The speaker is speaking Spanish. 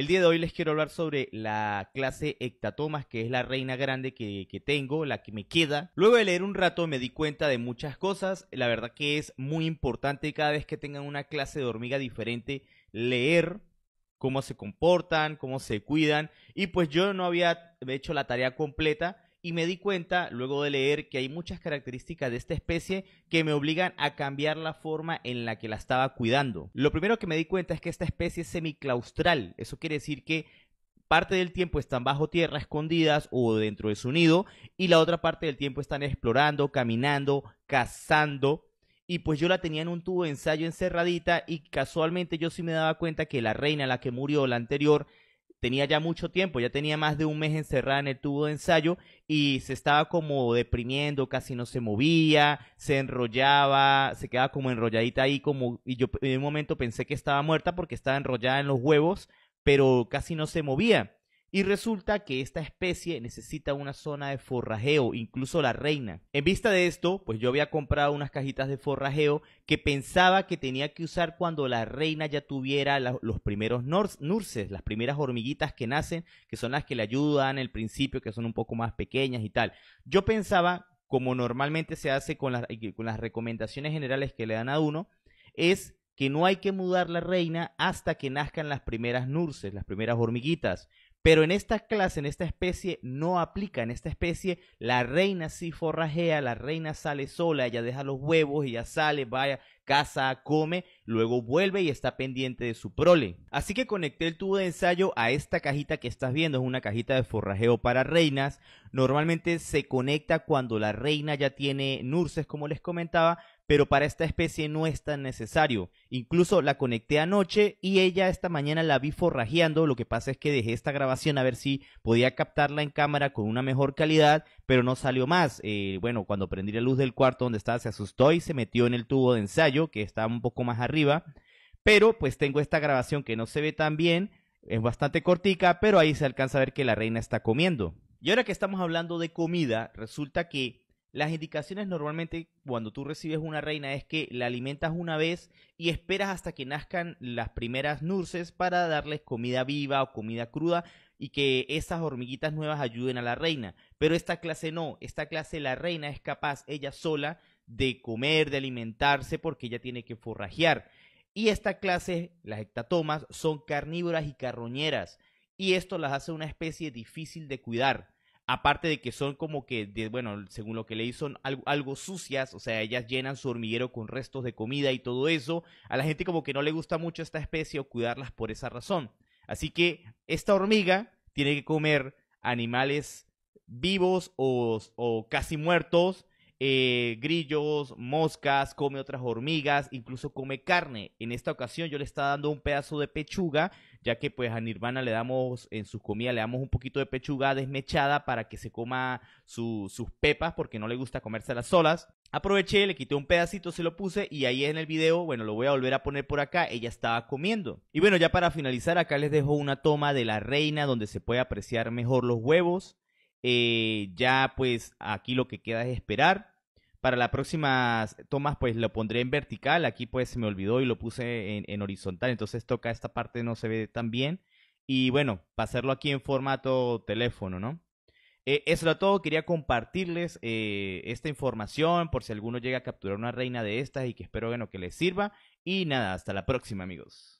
El día de hoy les quiero hablar sobre la clase Ectatomas, que es la reina grande que, que, tengo, la que me queda. Luego de leer un rato me di cuenta de muchas cosas. La verdad que es muy importante cada vez que tengan una clase de hormiga diferente leer cómo se comportan, cómo se cuidan. Y pues yo no había hecho la tarea completa y me di cuenta, luego de leer, que hay muchas características de esta especie que me obligan a cambiar la forma en la que la estaba cuidando. Lo primero que me di cuenta es que esta especie es semiclaustral, eso quiere decir que parte del tiempo están bajo tierra, escondidas o dentro de su nido, y la otra parte del tiempo están explorando, caminando, cazando. Y pues yo la tenía en un tubo de ensayo encerradita y casualmente yo sí me daba cuenta que la reina, la que murió, la anterior, tenía ya mucho tiempo, ya tenía más de un mes encerrada en el tubo de ensayo y se estaba como deprimiendo, casi no se movía, se enrollaba, se quedaba como enrolladita ahí como y yo en un momento pensé que estaba muerta porque estaba enrollada en los huevos, pero casi no se movía y resulta que esta especie necesita una zona de forrajeo, incluso la reina. En vista de esto, pues yo había comprado unas cajitas de forrajeo que pensaba que tenía que usar cuando la reina ya tuviera los primeros nurses, las primeras hormiguitas que nacen, que son las que le ayudan al principio, que son un poco más pequeñas y tal. Yo pensaba, como normalmente se hace con las, eh, con las recomendaciones generales que le dan a uno, es que no hay que mudar la reina hasta que nazcan las primeras nurses, las primeras hormiguitas pero en esta clase, en esta especie, no aplica. En esta especie, la reina sí forrajea, la reina sale sola, ella deja los huevos y ya sale, vaya, casa, come, luego vuelve y está pendiente de su prole. Así que conecté el tubo de ensayo a esta cajita que estás viendo, es una cajita de forrajeo para reinas. Normalmente se conecta cuando la reina ya tiene nurses, como les comentaba, pero para esta especie no es tan necesario. Incluso la conecté anoche y ella esta mañana la vi forrajeando. Lo que pasa es que dejé esta grabación a ver si podía captarla en cámara con una mejor calidad, pero no salió más. Eh, bueno, cuando prendí la luz del cuarto donde estaba se asustó y se metió en el tubo de ensayo que está un poco más arriba. Pero pues tengo esta grabación que no se ve tan bien, es bastante cortica, pero ahí se alcanza a ver que la reina está comiendo. Y ahora que estamos hablando de comida, resulta que las indicaciones normalmente cuando tú recibes una reina es que la alimentas una vez y esperas hasta que nazcan las primeras nurses para darles comida viva o comida cruda y que esas hormiguitas nuevas ayuden a la reina. Pero esta clase no, esta clase la reina es capaz ella sola de comer, de alimentarse, porque ella tiene que forrajear. Y esta clase, las hectatomas, son carnívoras y carroñeras, y esto las hace una especie difícil de cuidar. Aparte de que son como que, bueno, según lo que leí, son algo, sucias, o sea, ellas llenan su hormiguero con restos de comida y todo eso. A la gente como que no le gusta mucho esta especie o cuidarlas por esa razón. Así que esta hormiga tiene que comer animales vivos o casi muertos eh, grillos, moscas, come otras hormigas, incluso come carne. En esta ocasión yo le estaba dando un pedazo de pechuga, ya que pues a Nirvana le damos, en su comida, le damos un poquito de pechuga desmechada para que se coma sus pepas, porque no le gusta comerse las solas. Aproveché, le quité un pedacito, se lo puse y ahí en el video, bueno, lo voy a volver a poner por acá, ella estaba comiendo. Y bueno, ya para finalizar, acá les dejo una toma de la reina donde se puede apreciar mejor los huevos. Eh, ya pues aquí lo que queda es esperar. Para las próximas tomas pues lo pondré en vertical. Aquí pues se me olvidó y lo puse en, horizontal. Entonces toca esta parte no se ve tan bien. Y bueno, pasarlo aquí en formato teléfono, ¿no? Eh, eso era todo. Quería compartirles eh, esta información por si alguno llega a capturar una reina de estas y que espero bueno, que les sirva. Y nada, hasta la próxima amigos.